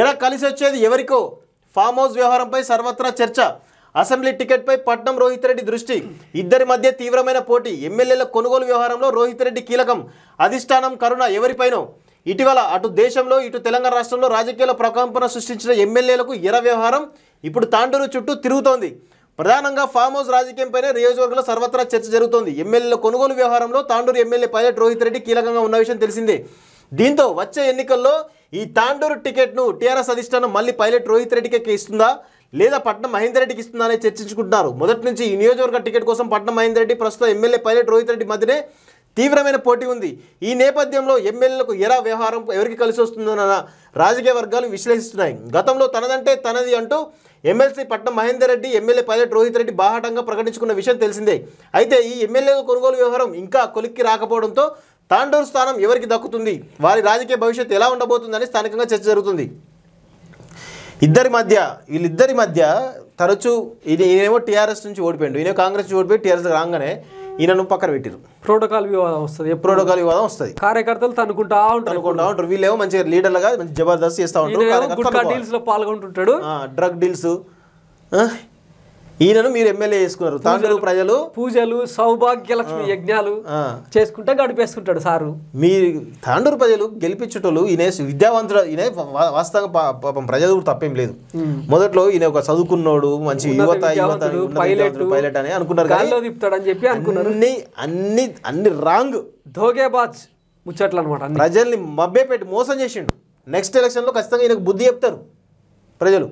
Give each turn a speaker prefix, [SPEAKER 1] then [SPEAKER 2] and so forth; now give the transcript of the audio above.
[SPEAKER 1] ఎలా కలిసి వచ్చేది ఎవరికో ఫామ్ హౌస్ వ్యవహారంపై సర్వత్రా చర్చ అసెంబ్లీ టికెట్పై పట్నం రోహిత్ రెడ్డి దృష్టి ఇద్దరి మధ్య తీవ్రమైన పోటీ ఎమ్మెల్యేల కొనుగోలు వ్యవహారంలో రోహిత్ రెడ్డి కీలకం అధిష్టానం కరుణ ఎవరిపైనో ఇటీవల అటు దేశంలో ఇటు తెలంగాణ రాష్ట్రంలో రాజకీయాల ప్రకంపన సృష్టించిన ఎమ్మెల్యేలకు ఎర వ్యవహారం ఇప్పుడు తాండూరు చుట్టూ తిరుగుతోంది ప్రధానంగా ఫామ్ హౌస్ రాజకీయంపైనే నియోజకవర్గంలో సర్వత్రా చర్చ జరుగుతోంది ఎమ్మెల్యేల కొనుగోలు వ్యవహారంలో తాండూరు ఎమ్మెల్యే పైలట్ రోహిత్ రెడ్డి కీలకంగా ఉన్న విషయం తెలిసిందే దీంతో వచ్చే ఎన్నికల్లో ఈ తాండూరు టికెట్ను టీఆర్ఎస్ అధిష్టానం మళ్ళీ పైలట్ రోహిత్ రెడ్డికి ఇస్తుందా లేదా పట్నం మహేందర్ రెడ్డికి ఇస్తుందా అనేది చర్చించుకుంటున్నారు మొదటి నుంచి ఈ నియోజకవర్గ టికెట్ కోసం పట్నం మహేందర్ రెడ్డి ప్రస్తుతం ఎమ్మెల్యే పైలట్ రోహిత్ రెడ్డి మధ్యనే తీవ్రమైన పోటీ ఉంది ఈ నేపథ్యంలో ఎమ్మెల్యేలకు ఎరా వ్యవహారం ఎవరికి కలిసి వస్తుందోనన్న రాజకీయ వర్గాలు విశ్లేషిస్తున్నాయి గతంలో తనదంటే తనది అంటూ MLC Patnam Mahender Reddy MLA Pilot Rohit Reddy బాహాటంగా ప్రకటించుకున్న విషయం తెలిసిందే అయితే ఈ ఎమ్మెల్యే కొనుగోలు వ్యవహారం ఇంకా కొలిక్కి రాకపోవడంతో తాండూరు స్థానం ఎవరికి దక్కుతుంది వారి రాజకీయ భవిష్యత్తు ఎలా ఉండబోతుందని స్థానికంగా చర్చ జరుగుతుంది ఇద్దరి మధ్య వీళ్ళిద్దరి మధ్య తరచూ ఇది ఈయనేమో టీఆర్ఎస్ నుంచి ఓడిపోయాడు ఈయన కాంగ్రెస్ నుంచి ఓడిపోయి టీఆర్ఎస్ రాగానే ఈయనను పక్కన పెట్టారు ప్రోటోకాల్ వివాదం వస్తుంది ప్రోటోకాల్ వివాదం వస్తుంది కార్యకర్తలు తనుకుంటా ఉంటారు అనుకుంటా ఉంటారు వీళ్ళేమో మంచిగా లీడర్లుగా మంచి జబర్దస్త్ చేస్తూ ఉంటారు పాల్గొంటుంటాడు డ్రగ్ డీల్స్ ఈయనను మీరు ఎమ్మెల్యే చేసుకున్నారు తాండూరు ప్రజలు పూజలు సౌభాగ్యలక్ష్మి యజ్ఞాలు చేసుకుంటా గడిపేసుకుంటాడు సారు మీ తాండూరు ప్రజలు గెలిపించటోళ్ళు ఈయన విద్యావంతుడు ఈయన వాస్తవంగా పాపం ప్రజలు తప్పేం లేదు మొదట్లో ఈయన ఒక చదువుకున్నోడు మంచి యువత యువత పైలట్ పైలట్ అని అనుకున్నారు గాలిలో తిప్పుతాడని చెప్పి అనుకున్నారు అన్ని అన్ని అన్ని రాంగ్ ధోగేబాజ్ ముచ్చట్లు అనమాట ప్రజల్ని మబ్బే పెట్టి మోసం చేసిండు నెక్స్ట్ ఎలక్షన్లో ఖచ్చితంగా ఈయనకు బుద్ధి చెప్తారు ప్రజలు